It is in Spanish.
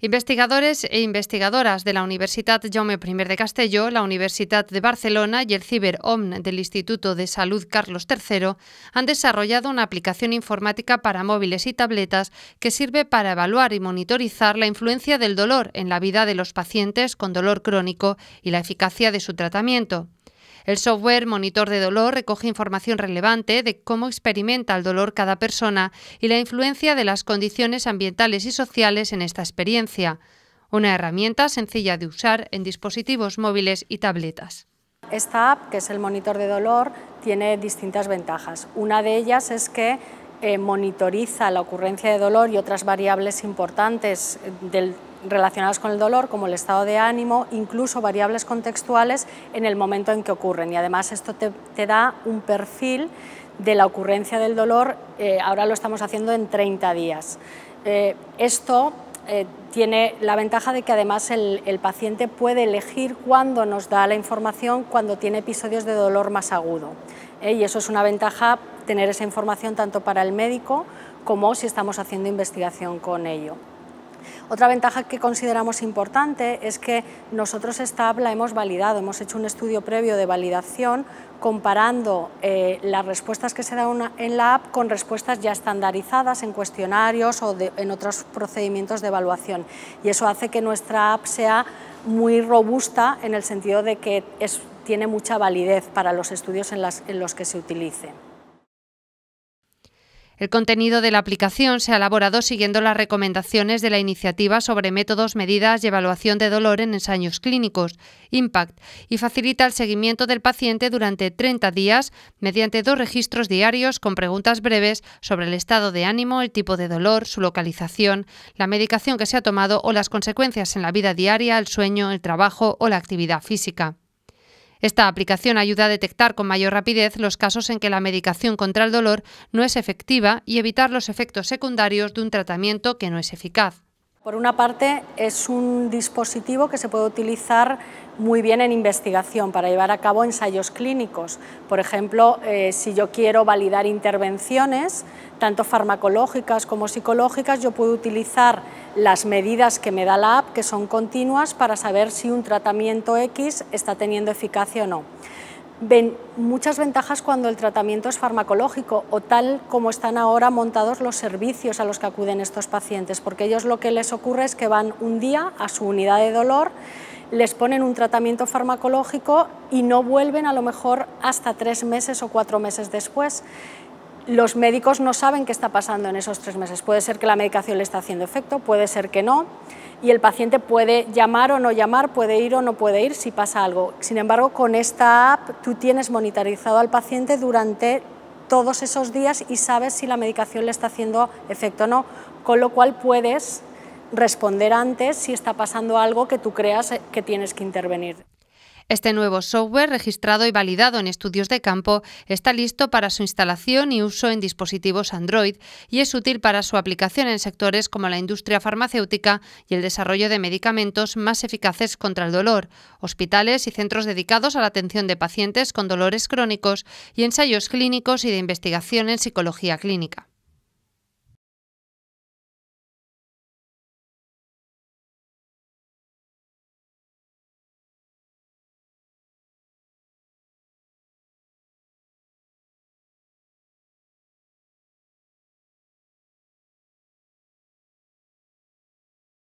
Investigadores e investigadoras de la Universitat Jaume I de Castelló, la Universitat de Barcelona y el CiberOMN del Instituto de Salud Carlos III han desarrollado una aplicación informática para móviles y tabletas que sirve para evaluar y monitorizar la influencia del dolor en la vida de los pacientes con dolor crónico y la eficacia de su tratamiento. El software Monitor de Dolor recoge información relevante de cómo experimenta el dolor cada persona y la influencia de las condiciones ambientales y sociales en esta experiencia. Una herramienta sencilla de usar en dispositivos móviles y tabletas. Esta app, que es el monitor de dolor, tiene distintas ventajas. Una de ellas es que eh, monitoriza la ocurrencia de dolor y otras variables importantes eh, del relacionadas con el dolor, como el estado de ánimo, incluso variables contextuales en el momento en que ocurren. Y además esto te, da un perfil de la ocurrencia del dolor, eh, ahora lo estamos haciendo en 30 días. Eh, esto eh, tiene la ventaja de que además el, el paciente puede elegir cuándo nos da la información cuando tiene episodios de dolor más agudo. y eso es una ventaja tener esa información tanto para el médico como si estamos haciendo investigación con ello. Otra ventaja que consideramos importante es que nosotros esta app la hemos validado, hemos hecho un estudio previo de validación comparando eh, las respuestas que se dan en la app con respuestas ya estandarizadas en cuestionarios o en otros procedimientos de evaluación. Y eso hace que nuestra app sea muy robusta en el sentido de que tiene mucha validez para los estudios en, en los que se utilice. El contenido de la aplicación se ha elaborado siguiendo las recomendaciones de la iniciativa sobre métodos, medidas y evaluación de dolor en ensayos clínicos, IMPACT, y facilita el seguimiento del paciente durante 30 días mediante dos registros diarios con preguntas breves sobre el estado de ánimo, el tipo de dolor, su localización, la medicación que se ha tomado o las consecuencias en la vida diaria, el sueño, el trabajo o la actividad física. Esta aplicación ayuda a detectar con mayor rapidez los casos en que la medicación contra el dolor no es efectiva y evitar los efectos secundarios de un tratamiento que no es eficaz. Por una parte, es un dispositivo que se puede utilizar muy bien en investigación para llevar a cabo ensayos clínicos. Por ejemplo, eh, si yo quiero validar intervenciones, tanto farmacológicas como psicológicas, yo puedo utilizar las medidas que me da la app, que son continuas, para saber si un tratamiento X está teniendo eficacia o no. Ven, muchas ventajas cuando el tratamiento es farmacológico o tal como están ahora montados los servicios a los que acuden estos pacientes, porque ellos lo que les ocurre es que van un día a su unidad de dolor, les ponen un tratamiento farmacológico y no vuelven a lo mejor hasta tres meses o cuatro meses después los médicos no saben qué está pasando en esos tres meses. Puede ser que la medicación le está haciendo efecto, puede ser que no, y el paciente puede llamar o no llamar, puede ir o no puede ir si pasa algo. Sin embargo, con esta app tú tienes monitorizado al paciente durante todos esos días y sabes si la medicación le está haciendo efecto o no, con lo cual puedes responder antes si está pasando algo que tú creas que tienes que intervenir. Este nuevo software, registrado y validado en estudios de campo, está listo para su instalación y uso en dispositivos Android y es útil para su aplicación en sectores como la industria farmacéutica y el desarrollo de medicamentos más eficaces contra el dolor, hospitales y centros dedicados a la atención de pacientes con dolores crónicos y ensayos clínicos y de investigación en psicología clínica.